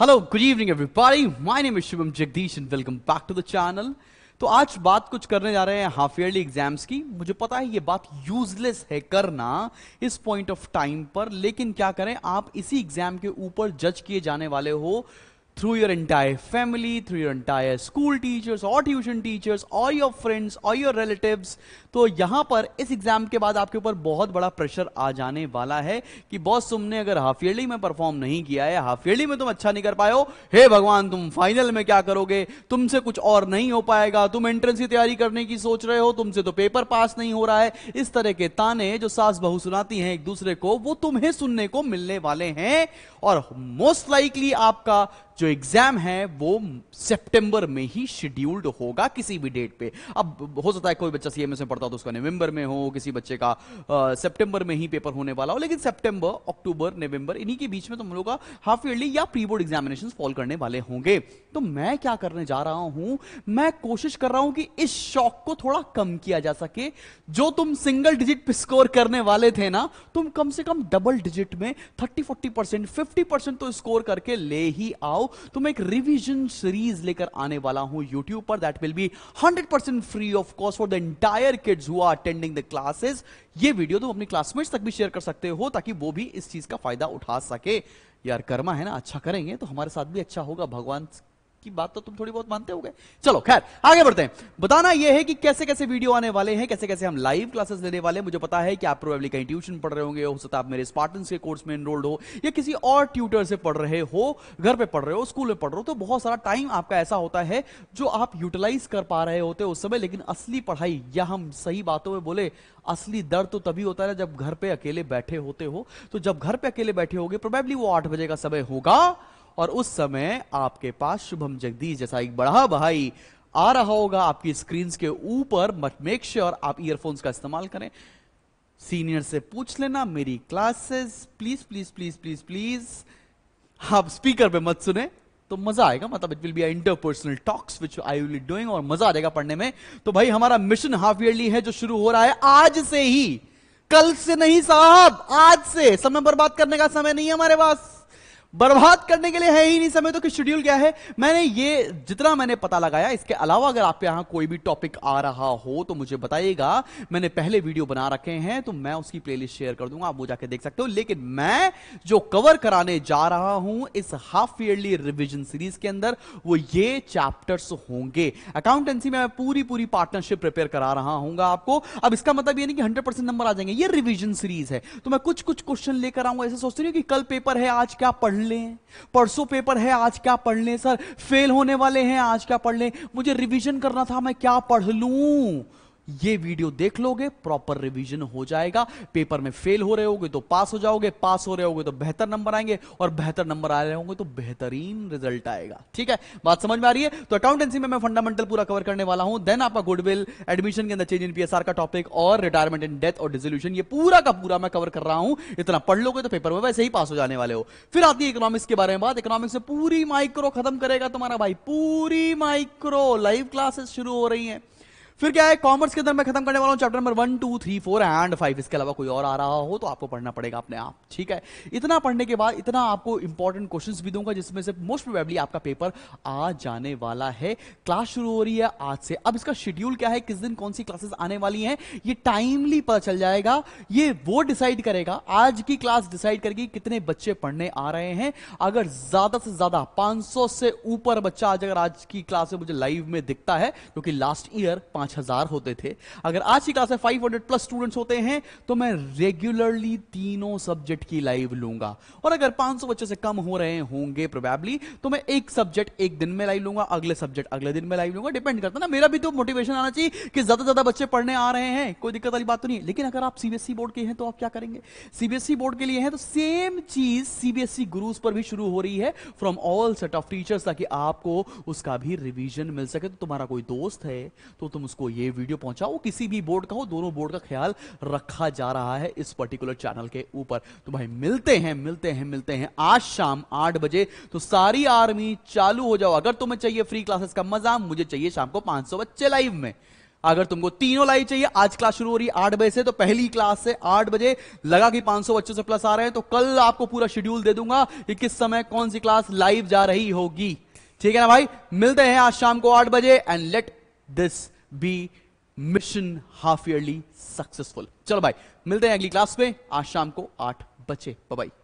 hello good evening everybody my name is Shubham Jagdish and welcome back to the channel तो आज बात कुछ करने जा रहे हैं हाफ ईयरली एग्जाम्स की मुझे पता है ये बात यूजलेस है करना इस पॉइंट ऑफ टाइम पर लेकिन क्या करें आप इसी एग्जाम के ऊपर जज किए जाने वाले हो through your entire family, through your entire school teachers or tuition teachers or your friends or your relatives तो यहां पर इस एग्जाम के बाद आपके ऊपर बहुत बड़ा प्रेशर आ जाने वाला है कि बॉस तुमने अगर हाफ ईयरली में परफॉर्म नहीं किया है हाफ ईयरली में तुम अच्छा नहीं कर पाए हो हे भगवान तुम फाइनल में क्या करोगे तुमसे कुछ और नहीं हो पाएगा तुम एंट्रेंस की तैयारी करने की सोच रहे हो तुमसे तो पेपर पास नहीं हो रहा है इस तरह के ताने जो सास बहु सुनाती हैं एक दूसरे को वो तुम्हें सुनने को मिलने वाले हैं और मोस्ट लाइकली आपका जो एग्जाम है वो सितंबर में ही शेड्यूल्ड होगा किसी भी डेट पे अब हो सकता है कोई बच्चा सीएमएस में पढ़ता हो तो उसका नवंबर में हो किसी बच्चे का सितंबर में ही पेपर होने वाला हो लेकिन सितंबर अक्टूबर नवंबर इन्हीं के बीच में तुम तो लोग का हाफ ईयरली या प्री बोर्ड एग्जामिनेशन फॉल करने वाले होंगे तो मैं क्या करने जा रहा हूं मैं कोशिश कर रहा हूं कि इस शौक को थोड़ा कम किया जा सके जो तुम सिंगल डिजिट पे स्कोर करने वाले थे ना तुम कम से कम डबल डिजिट में thirty forty percent fifty percent तो स्कोर करके ले ही आओ तो मैं एक रिविजन सीरीज लेकर आने वाला हूं यूट्यूब पर that will be percent free of cost for the entire kids who are attending the classes ये वीडियो तुम अपनी अपने क्लासमेट्स तक भी शेयर कर सकते हो ताकि वो भी इस चीज का फायदा उठा सके यार कर्मा है ना अच्छा करेंगे तो हमारे साथ भी अच्छा होगा भगवान की बात तो तुम थोड़ी बहुत मानते हो गए चलो खैर आगे बढ़ते हैं बताना यह है कि कैसे कैसे वीडियो आने वाले हैं कैसे कैसे हम लाइव क्लासेस लेने वाले हैं मुझे पता है कि आप प्रोबेबली कहीं ट्यूशन पढ़ रहे होंगे हो सकता है आप मेरे स्पार्टन के कोर्स में एनरोल्ड हो या किसी और ट्यूटर से पढ़ रहे हो घर पर पढ़ रहे हो स्कूल में पढ़ रहे हो तो बहुत सारा टाइम आपका ऐसा होता है जो आप यूटिलाइज कर पा रहे होते उस समय लेकिन असली पढ़ाई या हम सही बातों में बोले असली दर्द तो तभी होता है जब घर पे अकेले बैठे होते हो तो जब घर पे अकेले बैठे होगे प्रोबेबली वो आठ बजे का समय होगा और उस समय आपके पास शुभम जगदीश जैसा एक बड़ा भाई आ रहा होगा आपकी स्क्रीन के ऊपर बट मेक श्योर आप ईयरफोन्स का इस्तेमाल करें सीनियर से पूछ लेना मेरी classes please please please please please आप स्पीकर पे मत सुने तो मजा आएगा मतलब it will be interpersonal talks which I will doing और मजा आ जाएगा पढ़ने में तो भाई हमारा मिशन हाफ ईयरली है जो शुरू हो रहा है आज से ही कल से नहीं साहब आज से समय पर बात करने का समय नहीं है हमारे पास बर्बाद करने के लिए है ही नहीं समय तो कि शेड्यूल क्या है मैंने ये जितना मैंने पता लगाया इसके अलावा अगर आपके यहां कोई भी टॉपिक आ रहा हो तो मुझे बताइएगा मैंने पहले वीडियो बना रखे हैं तो मैं उसकी प्लेलिस्ट शेयर कर दूंगा आप वो जाके देख सकते हो लेकिन मैं जो कवर कराने जा रहा हूं इस हाफ ईयरली रिविजन सीरीज के अंदर वो ये चैप्टर्स होंगे अकाउंटेंसी में पूरी पूरी पार्टनरशिप प्रिपेयर करा रहा हूं आपको अब इसका मतलब ये नहीं कि हंड्रेड परसेंट नंबर आ जाएंगे ये रिविजन सीरीज है तो मैं कुछ कुछ क्वेश्चन लेकर आऊंगा ऐसे सोचते नहीं कि कल पेपर है आज क्या पढ़ लें परसों पेपर है आज क्या पढ़ लें सर फेल होने वाले हैं आज क्या पढ़ लें मुझे रिवीजन करना था मैं क्या पढ़ लूं ये वीडियो देख लोगे प्रॉपर रिवीजन हो जाएगा पेपर में फेल हो रहे होगे तो पास हो जाओगे पास हो रहे होगे तो बेहतर नंबर आएंगे और बेहतर नंबर आ रहे होंगे तो बेहतरीन रिजल्ट आएगा ठीक है बात समझ में आ रही है तो अकाउंटेंसी में मैं फंडामेंटल पूरा कवर करने वाला हूं देन आपका गुडविल एडमिशन के अंदर चेंज इन पीएसआर का टॉपिक और रिटायरमेंट इन डेथ और डिजोल्यूशन ये पूरा का पूरा मैं कवर कर रहा हूं इतना पढ़ लोगे तो पेपर में वैसे ही पास हो जाने वाले हो फिर आती है इकोनॉमिक्स के बारे में बात इकोनॉमिक्स में पूरी माइक्रो खत्म करेगा तुम्हारा भाई पूरी माइक्रो लाइव क्लासेस शुरू हो रही है फिर क्या है कॉमर्स के अंदर मैं खत्म करने वाला हूँ chapter number one two three four and five इसके अलावा कोई और आ रहा हो तो आपको पढ़ना पड़ेगा अपने आप ठीक है इतना पढ़ने के बाद इतना आपको इंपॉर्टेंट क्वेश्चन भी दूंगा जिसमें से मोस्ट प्रोबेबली आपका पेपर आ जाने वाला है क्लास शुरू हो रही है आज से अब इसका शेड्यूल क्या है किस दिन कौन सी क्लासेस आने वाली है ये टाइमली पता चल जाएगा ये वो डिसाइड करेगा आज की क्लास डिसाइड करेगी कितने बच्चे पढ़ने आ रहे हैं अगर ज्यादा से ज्यादा पांच से ऊपर बच्चा आज अगर आज की क्लास में मुझे लाइव में दिखता है क्योंकि लास्ट ईयर पांच पांच हजार होते थे अगर आज की क्लास में फाइव हंड्रेड प्लस स्टूडेंट्स होते हैं तो मैं रेगुलरली तीनों सब्जेक्ट की लाइव लूंगा और अगर पांच सौ बच्चों से कम हो रहे होंगे प्रोबेबली तो मैं एक सब्जेक्ट एक दिन में लाइव लूंगा अगले सब्जेक्ट अगले दिन में लाइव लूंगा डिपेंड करता ना मेरा भी तो मोटिवेशन आना चाहिए कि ज्यादा ज्यादा बच्चे पढ़ने आ रहे हैं कोई दिक्कत वाली बात तो नहीं है लेकिन अगर आप सीबीएसई बोर्ड e के हैं तो आप क्या करेंगे सीबीएसई बोर्ड e के लिए है तो सेम चीज सीबीएसई गुरुज e पर भी शुरू हो रही है from all set of teachers ताकि आपको उसका भी रिवीजन मिल सके तो तुम्हारा कोई दोस्त है तो तुम उसको जिसको ये वीडियो पहुंचा वो किसी भी बोर्ड का हो दोनों बोर्ड का ख्याल रखा जा रहा है इस पर्टिकुलर चैनल के ऊपर तो भाई मिलते हैं मिलते हैं मिलते हैं आज शाम आठ बजे तो सारी आर्मी चालू हो जाओ अगर तुम्हें चाहिए फ्री क्लासेस का मजा मुझे चाहिए शाम को पांच बच्चे लाइव में अगर तुमको तीनों लाइव चाहिए आज क्लास शुरू हो रही है आठ बजे से तो पहली क्लास से आठ बजे लगा कि 500 बच्चों से प्लस आ रहे हैं तो कल आपको पूरा शेड्यूल दे दूंगा कि किस समय कौन सी क्लास लाइव जा रही होगी ठीक है ना भाई मिलते हैं आज शाम को आठ बजे and let this be mission half yearly successful चलो भाई मिलते हैं अगली क्लास में आज शाम को आठ बजे बाय